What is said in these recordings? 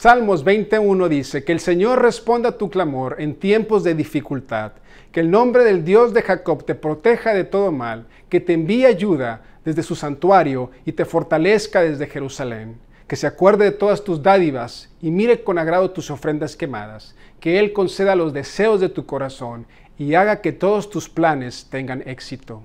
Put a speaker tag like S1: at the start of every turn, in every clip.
S1: Salmos 21 dice, que el Señor responda a tu clamor en tiempos de dificultad, que el nombre del Dios de Jacob te proteja de todo mal, que te envíe ayuda desde su santuario y te fortalezca desde Jerusalén, que se acuerde de todas tus dádivas y mire con agrado tus ofrendas quemadas, que Él conceda los deseos de tu corazón y haga que todos tus planes tengan éxito.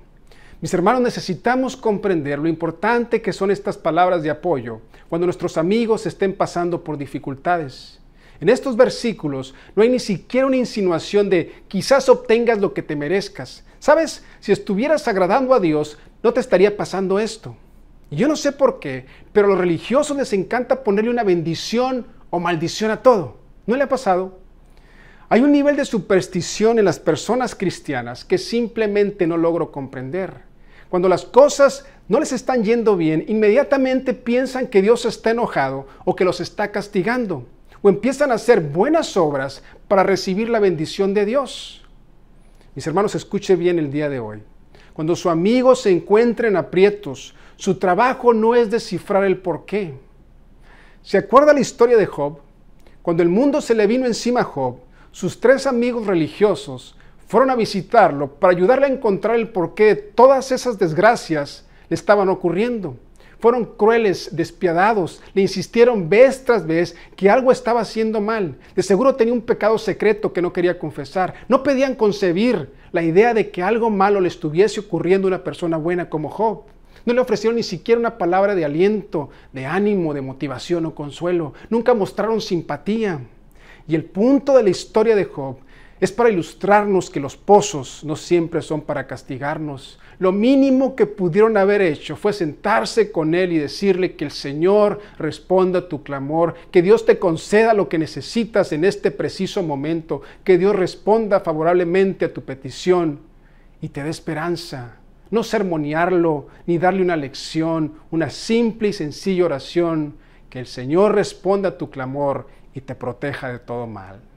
S1: Mis hermanos, necesitamos comprender lo importante que son estas palabras de apoyo cuando nuestros amigos estén pasando por dificultades. En estos versículos no hay ni siquiera una insinuación de quizás obtengas lo que te merezcas. Sabes, si estuvieras agradando a Dios, no te estaría pasando esto. yo no sé por qué, pero a los religiosos les encanta ponerle una bendición o maldición a todo. ¿No le ha pasado? Hay un nivel de superstición en las personas cristianas que simplemente no logro comprender. Cuando las cosas no les están yendo bien, inmediatamente piensan que Dios está enojado o que los está castigando. O empiezan a hacer buenas obras para recibir la bendición de Dios. Mis hermanos, escuche bien el día de hoy. Cuando su amigo se encuentra en aprietos, su trabajo no es descifrar el porqué. ¿Se acuerda la historia de Job? Cuando el mundo se le vino encima a Job, sus tres amigos religiosos fueron a visitarlo para ayudarle a encontrar el porqué qué todas esas desgracias le estaban ocurriendo. Fueron crueles, despiadados, le insistieron vez tras vez que algo estaba haciendo mal. De seguro tenía un pecado secreto que no quería confesar. No pedían concebir la idea de que algo malo le estuviese ocurriendo a una persona buena como Job. No le ofrecieron ni siquiera una palabra de aliento, de ánimo, de motivación o consuelo. Nunca mostraron simpatía. Y el punto de la historia de Job es para ilustrarnos que los pozos no siempre son para castigarnos. Lo mínimo que pudieron haber hecho fue sentarse con Él y decirle que el Señor responda a tu clamor, que Dios te conceda lo que necesitas en este preciso momento, que Dios responda favorablemente a tu petición y te dé esperanza. No sermonearlo ni darle una lección, una simple y sencilla oración, que el Señor responda a tu clamor y te proteja de todo mal.